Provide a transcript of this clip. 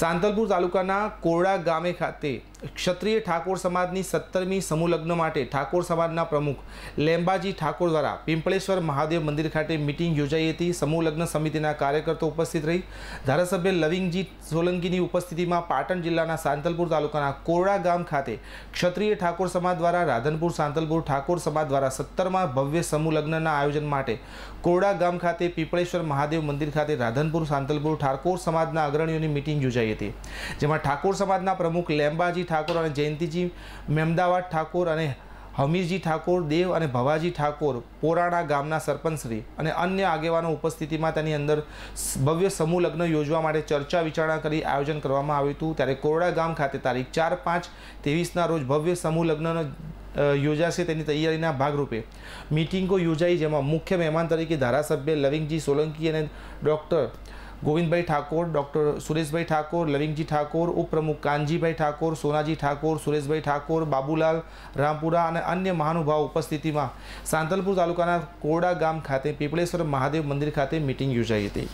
સાંતલપુર તાલુકાના કોરડા ગામે ખાતે ક્ષત્રિય ઠાકોર સમાજની સત્તરમી સમૂહ માટે ઠાકોર સમાજના પ્રમુખ લેમ્બાજી ઠાકોર દ્વારા પિંપળેશ્વર મહાદેવ મંદિર ખાતે મિટિંગ યોજાઈ હતી સમૂહ સમિતિના કાર્યકર્તો ઉપસ્થિત રહી ધારાસભ્ય લવિંગજી સોલંકીની ઉપસ્થિતિમાં પાટણ જિલ્લાના સાંતલપુર તાલુકાના કોરડા ગામ ખાતે ક્ષત્રિય ઠાકોર સમાજ દ્વારા રાધનપુર સાંતલપુર ઠાકોર સમાજ દ્વારા સત્તરમાં ભવ્ય સમૂહ આયોજન માટે કોરડા ગામ ખાતે પીપળેશ્વર મહાદેવ મંદિર ખાતે રાધનપુર સાંતલપુર ઠાકોર સમાજના અગ્રણીઓની મિટિંગ યોજાઈ થઈ હતી જેમાં ઠાકોર સમાજના પ્રમુખ લેમ્બાજી ઠાકોર અને જયંતિજી મેમદાવાદ ઠાકોર અને હમીરજી ઠાકોર દેવ અને ભવાજી ઠાકોર પોરાણા ગામના સરપંચશ્રી અને અન્ય આગેવાનો ઉપસ્થિતિમાં તેની અંદર ભવ્ય સમૂહ લગ્ન યોજવા માટે ચર્ચા વિચારણા કરી આયોજન કરવામાં આવ્યું હતું ત્યારે કોરડા ગામ ખાતે તારીખ ચાર પાંચ ત્રેવીસના રોજ ભવ્ય સમૂહ લગ્નનો યોજાશે તેની તૈયારીના ભાગરૂપે મિટિંગો યોજાઈ જેમાં મુખ્ય મહેમાન તરીકે ધારાસભ્ય લવિંગજી સોલંકી અને ડૉક્ટર ગોવિંદભાઈ ઠાકોર ડૉક્ટર સુરેશભાઈ ઠાકોર લવિંગજી ઠાકોર ઉપપ્રમુખ કાનજીભાઈ ઠાકોર સોનાજી ઠાકોર સુરેશભાઈ ઠાકોર બાબુલાલ રામપુરા અને અન્ય મહાનુભાવ ઉપસ્થિતિમાં સાંતલપુર તાલુકાના કોરડા ગામ ખાતે પીપળેશ્વર મહાદેવ મંદિર ખાતે મિટિંગ યોજાઈ હતી